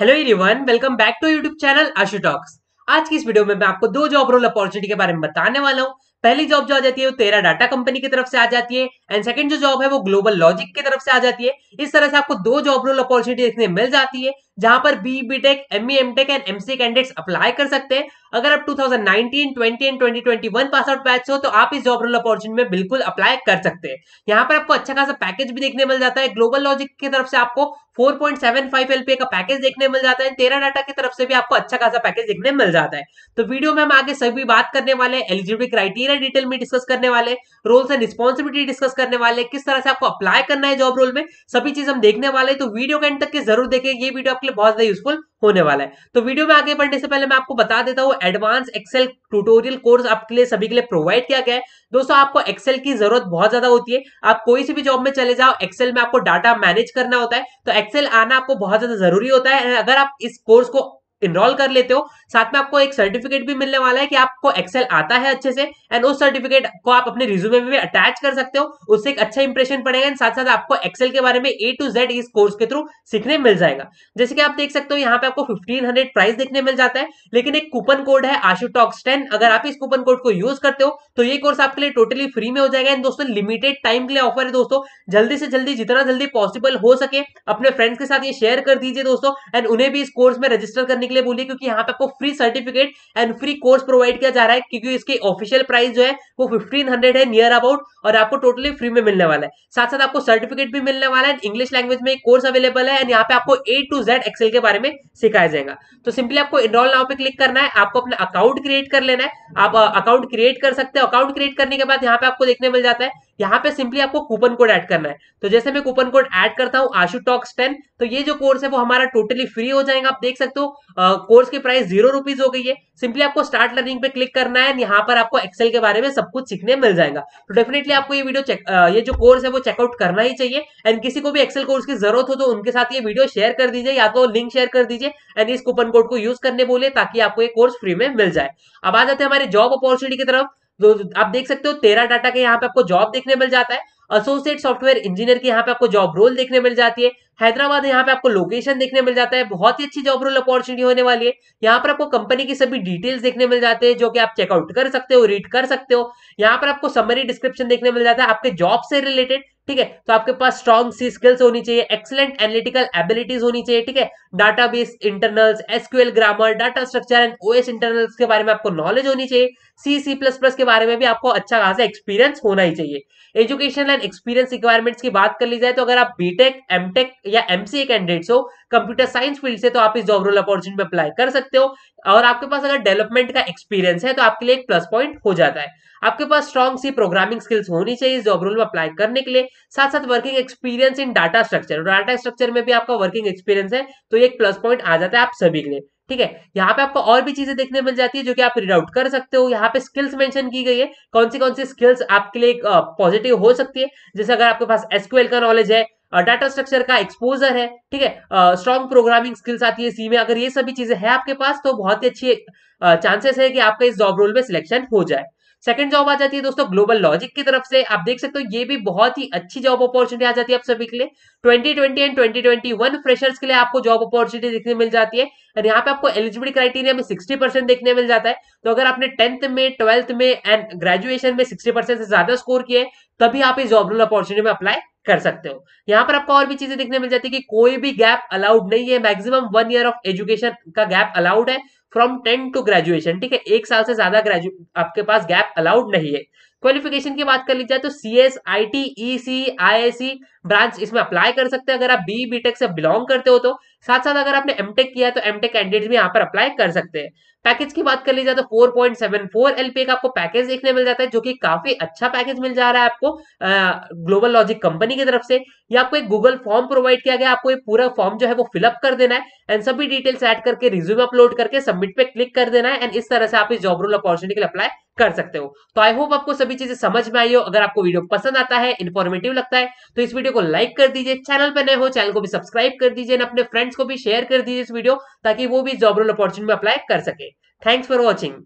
hello everyone welcome back to YouTube channel Ashu Talks आज की इस वीडियो में मैं आपको दो जॉब रोल अपॉर्चुनिटी के बारे में बताने वाला हूँ पहली जॉब जो आ जाती है वो तेरा डाटा कंपनी की तरफ से आ जाती है एंड सेकंड जो जॉब है वो ग्लोबल लॉजिक की तरफ से आ जाती है इस तरह से आपको दो जॉब रोल अपॉर्चुनिटी देखने मिल जाती है जहां पर B BTech ME MTech and MC candidates apply कर सकते हैं अगर आप 2019, 20 एंड 2021 पास आउट बैच हो तो आप इस जॉब रोल अपॉर्चुनिटी में बिल्कुल अप्लाई कर सकते हैं यहाँ पर आपको अच्छा खासा पैकेज भी देखने मिल जाता है ग्लोबल लॉजिक की तरफ से आपको 4.75 एलपी का पैकेज देखने मिल जाता है तेरा डाटा की तरफ से भी आपको अच्छा खासा पैकेज देखने मिल जाता है तो वीडियो में हम आगे सभी बात करने वाले एलिजिबिलिटी क्राइटेरिया डिटेल में डिस्कस करने वाले रोल्स एंड रिस्पॉन्सिबिलिटी डिस्कस करने वाले किस तरह से आपको अप्लाई करना है जॉब रोल में सभी चीज हम देखने वाले तो वीडियो के एंड तक के जरूर देखें ये वीडियो आपके लिए बहुत ज्यादा यूजफुल होने वाला है तो वीडियो में आगे बढ़ने से पहले मैं आपको बता देता हूँ एडवांस एक्सेल ट्यूटोरियल कोर्स आपके लिए सभी के लिए प्रोवाइड किया गया है दोस्तों आपको एक्सेल की जरूरत बहुत ज्यादा होती है आप कोई से भी जॉब में चले जाओ एक्सेल में आपको डाटा मैनेज करना होता है तो एक्सेल आना आपको बहुत ज्यादा जरूरी होता है अगर आप इस कोर्स को इनरोल कर लेते हो साथ में आपको एक सर्टिफिकेट भी मिलने वाला है कि आपको एक्सेल आता है अच्छे से एंड उस सर्टिफिकेट को आप अपने रिज्यूमे में अटैच कर सकते हो उससे एक अच्छा इंप्रेशन पड़ेगा एंड साथ साथ आपको एक्सेल के बारे में ए टू जेड इस कोर्स के थ्रू सीखने मिल जाएगा जैसे कि आप देख सकते हो यहाँ पे आपको फिफ्टीन प्राइस देखने मिल जाता है लेकिन एक कूपन कोड है आशुटॉक्स टेन अगर आप इस कूपन कोड को यूज करते हो तो ये कोर्स आपके लिए टोटली फ्री में हो जाएगा एंड दोस्तों लिमिटेड टाइम के लिए ऑफर है दोस्तों जल्दी से जल्दी जितना जल्दी पॉसिबल हो सके अपने फ्रेंड्स के साथ ये शेयर कर दीजिए दोस्तों एंड उन्हें भी इस कोर्स में रजिस्टर करने के लिए बोलिए क्योंकि यहाँ पे आपको free certificate and free course provide किया जा रहा है क्योंकि इसके ऑफिशियल प्राइस जो है वो फिफ्टीन हंड्रेड है नियर अबाउट और आपको टोटली फ्री में मिलने वाला है साथ साथ आपको सर्टिफिकेट भी मिलने वाला है इंग्लिश लैंग्वेज में कोर्स अवेलेबल है एंड यहाँ पे आपको ए टू जेड एक्सेल के बारे में सिखाया जाएगा तो सिंपली आपको इनरोल नाउ पे क्लिक करना है आपको अपना अकाउंट क्रिएट कर लेना है आप अकाउंट uh, क्रिएट कर सकते हैं अकाउंट क्रिएट करने के बाद यहाँ पे आपको देखने मिल जाता है यहाँ पे सिंपली आपको कूपन कोड ऐड करना है तो जैसे मैं कूपन कोड ऐड करता हूँ आशु टॉक्स टेन तो ये जो कोर्स है वो हमारा टोटली फ्री हो जाएगा आप देख सकते हो कोर्स की प्राइस जीरो रुपीज हो गई है सिंपली आपको स्टार्ट लर्निंग पे क्लिक करना है यहाँ पर आपको एक्सेल के बारे में सब कुछ सीखने मिल जाएगा तो डेफिनेटली आपको ये वीडियो चेक आ, ये जो कोर्स है वो चेकआउट करना ही चाहिए एंड किसी को भी एक्सेल कोर्स की जरूरत हो तो उनके साथ ये वीडियो शेयर कर दीजिए या तो लिंक शेयर कर दीजिए एंड इस कूपन कोड को यूज करने बोले ताकि आपको ये कोर्स फ्री में मिल जाए अब आ जाते हैं हमारे जॉब अपॉर्चुनिटी की तरफ तो आप देख सकते हो तेरा डाटा के यहाँ पे आपको जॉब देखने मिल जाता है एसोसिएट सॉफ्टवेयर इंजीनियर की यहाँ पे आपको जॉब रोल देखने मिल जाती है हैदराबाद यहाँ पे आपको लोकेशन देखने मिल जाता है बहुत ही अच्छी जॉब रोल अपॉर्चुनिटी होने वाली है यहाँ पर आपको कंपनी की सभी डिटेल्स देखने मिल जाते हैं जो कि आप चेकआउट कर सकते हो रीड कर सकते हो यहाँ पर आपको समरी डिस्क्रिप्शन देखने मिल जाता है आपके जॉब से रिलेटेड ठीक है तो आपके पास स्ट्रॉन्ग सी स्किल्स होनी चाहिए एक्सलेंट एनालिटिकल एबिलिटीज होनी चाहिए ठीक है database internals SQL grammar data structure and OS internals के बारे में आपको नॉलेज होनी चाहिए सी सी प्लस प्लस के बारे में भी आपको अच्छा खासा एक्सपीरियंस होना ही चाहिए एजुकेशन एंड एक्सपीरियंस रिक्वायरमेंट्स की बात कर ली जाए तो अगर आप बीटेक एमटेक या एमसीए कैंडिडेट्स हो कंप्यूटर साइंस फील्ड से तो आप इस जॉब रोल अपॉर्चुनिटी में अप्लाई कर सकते हो और आपके पास अगर डेवलपमेंट का एक्सपीरियंस है तो आपके लिए एक प्लस पॉइंट हो जाता है आपके पास स्ट्रॉन्ग सी प्रोग्रामिंग स्किल्स होनी चाहिए इस जॉब रोल में अप्लाई करने के लिए साथ साथ working experience in data structure data structure में भी आपका वर्किंग एक्सपीरियंस है तो एक प्लस पॉइंट आ जाता है आप सभी के लिए ठीक है यहाँ पे आपको और भी चीजें देखने मिल जाती है जो कि आप रीड आउट कर सकते हो यहाँ पे स्किल्स मेंशन की गई है कौन सी कौन सी स्किल्स आपके लिए पॉजिटिव हो सकती है जैसे अगर आपके पास एसक्यूएल का नॉलेज है डाटा स्ट्रक्चर का एक्सपोजर है ठीक है स्ट्रॉन्ग प्रोग्रामिंग स्किल्स आती है सी में अगर ये सभी चीजें हैं आपके पास तो बहुत ही अच्छी चांसेस है कि आपका इस जॉब रोल में सिलेक्शन हो जाए सेकंड जॉब आ जाती है दोस्तों ग्लोबल लॉजिक की तरफ से आप देख सकते हो ये भी बहुत ही अच्छी जॉब अपॉर्चुनिटी आ जाती है आप सभी के लिए 2020 एंड 2021 फ्रेशर्स के लिए आपको जॉब अपॉर्चुनिटी देखने मिल जाती है और यहाँ पे आपको एलिजिबिलिटी क्राइटेरिया में 60 देखने मिल जाता है तो अगर आपने टेंथ में ट्वेल्थ में एंड ग्रेजुएशन में सिक्सटी से ज्यादा स्कोर किए तभी आप इस जॉब रोल अपॉर्चुनिटी में अप्लाई कर सकते हो यहाँ पर आपको और भी चीजें देखने मिल जाती है कि कोई भी गैप अलाउड नहीं है maximum one year of education का गैप अलाउड है फ्रॉम टेन टू ग्रेजुएशन ठीक है एक साल से ज्यादा आपके पास गैप अलाउड नहीं है क्वालिफिकेशन की बात कर ली जाए तो C S I T E C I S C branch इसमें अप्लाई कर सकते हैं अगर आप बी बीटेक से बिलोंग करते हो तो साथ साथ अगर आपने एमटेक किया तो एमटेक कैंडिडेट भी यहाँ पर अप्लाई कर सकते हैं पैकेज की बात कर ली जाए तो 4.74 पॉइंट सेवन फोर एलपीए का आपको पैकेज देखने मिल जाता है जो कि काफी अच्छा पैकेज मिल जा रहा है आपको ग्लोबल लॉजिक कंपनी की तरफ से या आपको एक गूगल फॉर्म प्रोवाइड किया गया आपको ये पूरा फॉर्म जो है वो फिलअप कर देना है एंड सभी डिटेल्स एड करके रिज्यूम अपलोड करके सबमिट पे क्लिक कर देना है एंड इस तरह से आप इस जॉब रोल अपॉर्चुनिटी के लिए अप्लाई कर सकते हो तो आई होप आपको सभी चीजें समझ में आई हो अगर आपको वीडियो पसंद आता है इन्फॉर्मेटिव लगता है तो इस वीडियो वीडियो को लाइक कर दीजिए चैनल पर नए हो चैनल को भी सब्सक्राइब कर दीजिए और अपने फ्रेंड्स को भी शेयर कर दीजिए इस वीडियो ताकि वो भी जॉब रोल अपॉर्चुनिटी में अप्लाई कर सके थैंक्स फॉर वॉचिंग